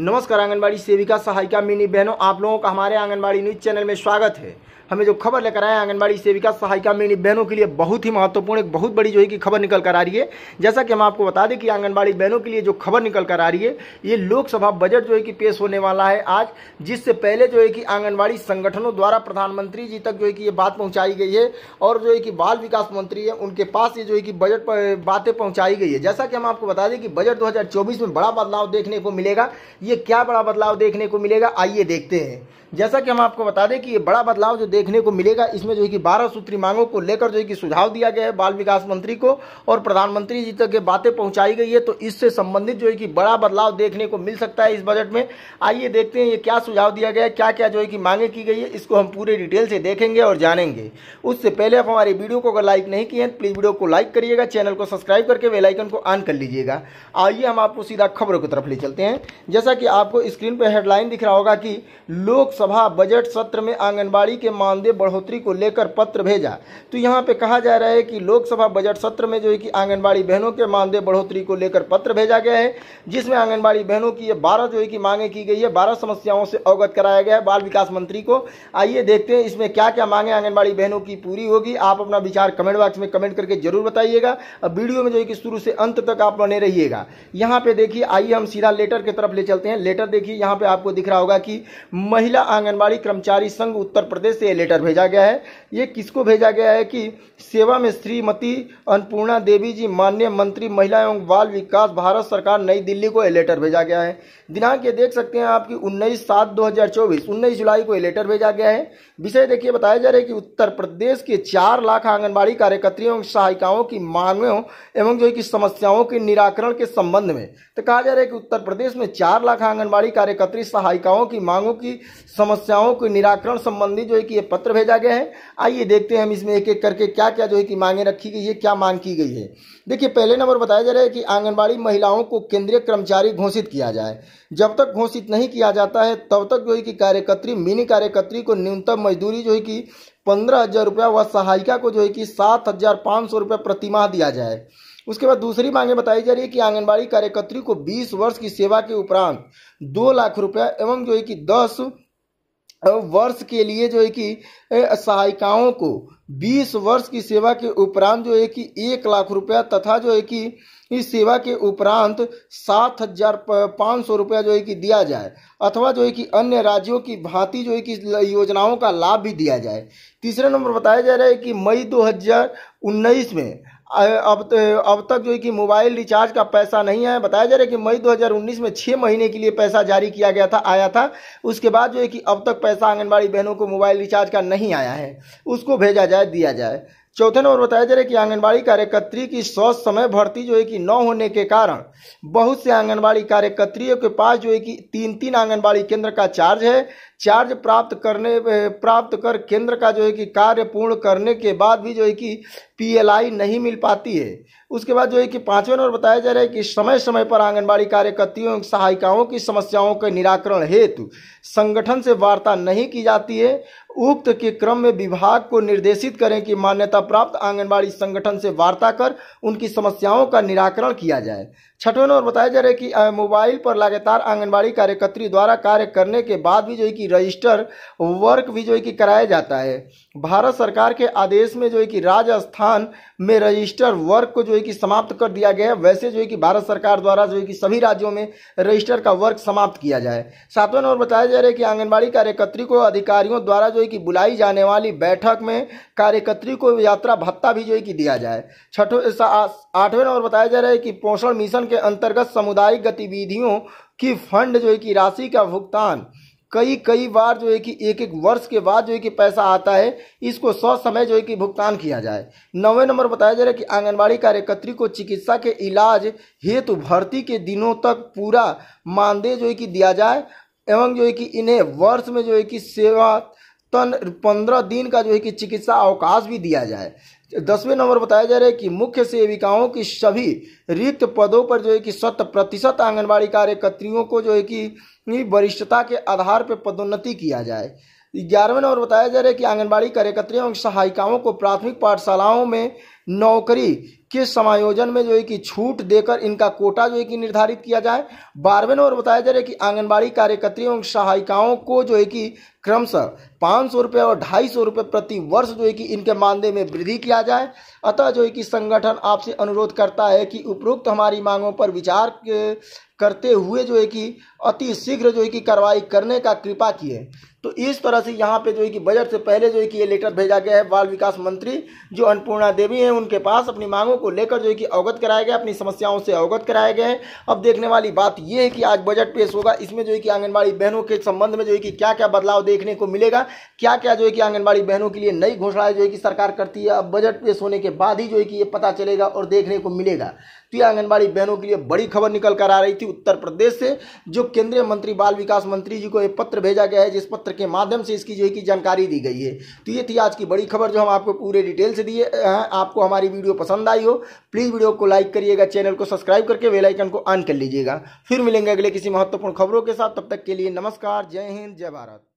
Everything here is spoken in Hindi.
नमस्कार आंगनबाड़ी सेविका सहायिका मिनी बहनों आप लोगों का हमारे आंगनबाड़ी न्यूज चैनल में स्वागत है हमें जो खबर लेकर आए आंगनबाड़ी सेविका सहायिका मेरी बहनों के लिए बहुत ही महत्वपूर्ण एक बहुत बड़ी जो है कि खबर निकल कर आ रही है जैसा कि हम आपको बता दें कि आंगनबाड़ी बहनों के लिए जो खबर निकल कर आ रही है ये लोकसभा बजट जो है कि पेश होने वाला है आज जिससे पहले जो है कि आंगनबाड़ी संगठनों द्वारा प्रधानमंत्री जी तक जो है कि ये बात पहुँचाई गई है और जो है कि बाल विकास मंत्री है उनके पास ये जो है कि बजट बातें पहुँचाई गई है जैसा कि हम आपको बता दें कि बजट दो में बड़ा बदलाव देखने को मिलेगा ये क्या बड़ा बदलाव देखने को मिलेगा आइए देखते हैं जैसा कि हम आपको बता दें कि ये बड़ा बदलाव जो देखने को मिलेगा इसमें जो है कि बारह सूत्री मांगों को लेकर जो है कि सुझाव दिया गया है बाल विकास मंत्री को और प्रधानमंत्री जी तक ये बातें पहुंचाई गई है तो इससे संबंधित जो है कि बड़ा बदलाव देखने को मिल सकता है इस बजट में आइए देखते हैं ये क्या सुझाव दिया गया है क्या क्या जो है कि मांगे की गई है इसको हम पूरे डिटेल से देखेंगे और जानेंगे उससे पहले आप हमारे वीडियो को अगर लाइक नहीं किए हैं तो प्लीज़ वीडियो को लाइक करिएगा चैनल को सब्सक्राइब करके वेलाइकन को ऑन कर लीजिएगा आइए हम आपको सीधा खबरों की तरफ ले चलते हैं जैसा कि आपको स्क्रीन पर हेडलाइन दिख रहा होगा कि लोकसभा बजट सत्र में आंगनबाड़ी के मानदेय बढ़ोतरी को लेकर पत्र भेजा तो यहाँ पे कहा जा रहा है कि लोकसभा बजट सत्र में जो है कि आंगनबाड़ी बहनों के मानदेय बढ़ोतरी को लेकर पत्र भेजा गया है जिसमें आंगनबाड़ी बहनों की ये बारह जो है कि मांगे की गई है बारह समस्याओं से अवगत कराया गया है बाल विकास मंत्री को आइए देखते हैं इसमें क्या क्या मांगे आंगनबाड़ी बहनों की पूरी होगी आप अपना विचार कमेंट बॉक्स में कमेंट करके जरूर बताइएगा और वीडियो में जो है कि शुरू से अंत तक आप बने रहिएगा यहाँ पे देखिए आइए हम सीधा लेटर के तरफ ले चलते हैं लेटर देखिए यहाँ पे आपको दिख रहा होगा कि महिला आंगनबाड़ी कर्मचारी संघ उत्तर प्रदेश से लेटर भेजा गया है ये किसको भेजा गया है कि सेवा में श्रीमती अन्नपूर्णा देवी जी माननीय मंत्री महिला एवं बाल विकास भारत सरकार नई दिल्ली को ये लेटर भेजा गया है दिनांक ये देख सकते हैं आपकी उन्नीस सात दो हज़ार चौबीस उन्नीस जुलाई को ये लेटर भेजा गया है विषय देखिए बताया जा रहा है कि उत्तर प्रदेश के चार लाख आंगनबाड़ी कार्यकर्तियों एवं सहायिकाओं की मांगों एवं जो है कि समस्याओं के निराकरण के संबंध में तो कहा जा रहा है कि उत्तर प्रदेश में चार लाख आंगनबाड़ी कार्यकर्त्री सहायिकाओं की मांगों की समस्याओं के निराकरण संबंधी जो है कि ये पत्र भेजा गया है आइए देखते हैं हम इसमें एक एक करके क्या क्या जो है कि मांगे रखी गई है क्या मांग की गई है देखिए पहले नंबर बताया जा रहा है कि आंगनबाड़ी महिलाओं को केंद्रीय कर्मचारी घोषित किया जाए जब तक घोषित नहीं किया जाता है तब तक जो है कि कार्यकर्त्री मिनी कार्यकर्त्री को न्यूनतम मजदूरी जो है कि पंद्रह हजार रुपया व सहायिका को जो है कि सात हजार पाँच सौ रुपया प्रतिमाह दिया जाए उसके बाद दूसरी मांगे बताई जा रही है कि आंगनबाड़ी कार्यकर्त्री को बीस वर्ष की सेवा के उपरांत दो लाख रुपया एवं जो है कि दस वर्ष के लिए जो है कि सहायिकाओं को 20 वर्ष की सेवा के उपरांत जो है कि एक लाख रुपया तथा जो है कि इस सेवा के उपरांत सात हजार पाँच सौ रुपया जो है कि दिया जाए अथवा जो है कि अन्य राज्यों की भांति जो है कि योजनाओं का लाभ भी दिया जाए तीसरा नंबर बताया जा रहा है कि मई 2019 में अब तो, अब तक जो है कि मोबाइल रिचार्ज का पैसा नहीं आया बताया जा रहा है कि मई 2019 में छः महीने के लिए पैसा जारी किया गया था आया था उसके बाद जो है कि अब तक पैसा आंगनबाड़ी बहनों को मोबाइल रिचार्ज का नहीं आया है उसको भेजा जाए दिया जाए चौथे नंबर बताया जा रहा है कि आंगनबाड़ी कार्यकर्त्री की सौ समय भर्ती जो है कि न होने के कारण बहुत से आंगनबाड़ी कार्यकर्त्रियों के पास जो है कि तीन तीन आंगनबाड़ी केंद्र का चार्ज है चार्ज प्राप्त करने प्राप्त कर केंद्र का जो है कि कार्य पूर्ण करने के बाद भी जो है कि पीएलआई नहीं मिल पाती है उसके बाद जो है कि पांचवें नंबर बताया जा रहा है कि समय समय पर आंगनबाड़ी कार्यकर्तियों एवं सहायिकाओं की समस्याओं के निराकरण हेतु संगठन से वार्ता नहीं की जाती है उक्त के क्रम में विभाग को निर्देशित करें कि मान्यता प्राप्त आंगनबाड़ी संगठन से वार्ता कर उनकी समस्याओं का निराकरण किया जाए छठवें नंबर बताया जा रहा है कि मोबाइल पर लगातार आंगनबाड़ी कार्यकर्त्री द्वारा कार्य करने के बाद भी जो है कि रजिस्टर वर्क भी जो है कि कराया जाता है भारत सरकार के आदेश में जो है कि राजस्थान में रजिस्टर वर्क को जो है कि समाप्त कर दिया गया है वैसे जो है कि भारत सरकार द्वारा जो है कि सभी राज्यों में रजिस्टर का वर्क समाप्त किया जाए सातवें नंबर बताया जा रहा है कि आंगनबाड़ी कार्यकर्त्री को अधिकारियों द्वारा जो है कि बुलाई जाने वाली बैठक में कार्यकर्त्री को यात्रा भत्ता भी जो है कि दिया जाए छठों आठवें नंबर बताया जा रहा है कि पोषण मिशन के अंतर्गत सामुदायिक गतिविधियों की फंड जो है कि राशि का भुगतान कई कई बार जो है कि एक एक वर्ष के बाद जो है कि पैसा आता है इसको सौ समय जो है कि भुगतान किया जाए नवे नंबर बताया जा रहा है कि आंगनबाड़ी कार्यकर्त्री को चिकित्सा के इलाज हेतु भर्ती के दिनों तक पूरा मानदेय जो है कि दिया जाए एवं जो है कि इन्हें वर्ष में जो है कि सेवा तन पंद्रह दिन का जो है कि चिकित्सा अवकाश भी दिया जाए दसवें नंबर बताया जा रहा है कि मुख्य सेविकाओं की सभी रिक्त पदों पर जो है कि शत प्रतिशत आंगनबाड़ी कार्यकर्तियों को जो है कि वरिष्ठता के आधार पर पदोन्नति किया जाए ग्यारहवें नंबर बताया जा रहा है कि आंगनबाड़ी कार्यकर्तियों एवं सहायिकाओं को प्राथमिक पाठशालाओं में नौकरी के समायोजन में जो है कि छूट देकर इनका कोटा जो है कि निर्धारित किया जाए बारहवें नंबर बताया जा रहा है कि आंगनबाड़ी कार्यकर्त्रियों एवं सहायिकाओं को जो है कि क्रमशः पाँच सौ रुपये और ढाई सौ रुपये प्रति वर्ष जो है कि इनके मानदेय में वृद्धि किया जाए अतः जो है कि संगठन आपसे अनुरोध करता है कि उपरोक्त हमारी मांगों पर विचार करते हुए जो है कि अति शीघ्र जो है कि कार्रवाई करने का कृपा किए तो इस तरह से यहाँ पे जो है कि बजट से पहले जो है कि ये लेटर भेजा गया है बाल विकास मंत्री जो अन्नपूर्णा देवी हैं उनके पास अपनी मांगों को लेकर जो है कि अवगत कराया गया अपनी समस्याओं से अवगत कराया गया है अब देखने वाली बात यह है कि आज बजट पेश होगा इसमें जो है कि आंगनबाड़ी बहनों के संबंध में जो है कि क्या क्या बदलाव देखने को मिलेगा क्या क्या जो है कि आंगनबाड़ी बहनों के लिए नई घोषणाएं जो है कि सरकार करती है अब बजट पेश होने के बाद ही जो है कि ये पता चलेगा और देखने को मिलेगा तो ये आंगनबाड़ी बहनों के लिए बड़ी खबर निकल कर आ रही थी उत्तर प्रदेश से जो केंद्रीय मंत्री बाल विकास मंत्री जी को एक पत्र भेजा गया है जिस पत्र के माध्यम से इसकी जो है कि जानकारी दी गई है तो ये थी आज की बड़ी खबर जो हम आपको पूरे डिटेल से दिए आपको हमारी वीडियो पसंद आई हो प्लीज़ वीडियो को लाइक करिएगा चैनल को सब्सक्राइब करके बेल आइकन को ऑन कर लीजिएगा फिर मिलेंगे अगले किसी महत्वपूर्ण खबरों के साथ तब तक के लिए नमस्कार जय हिंद जय भारत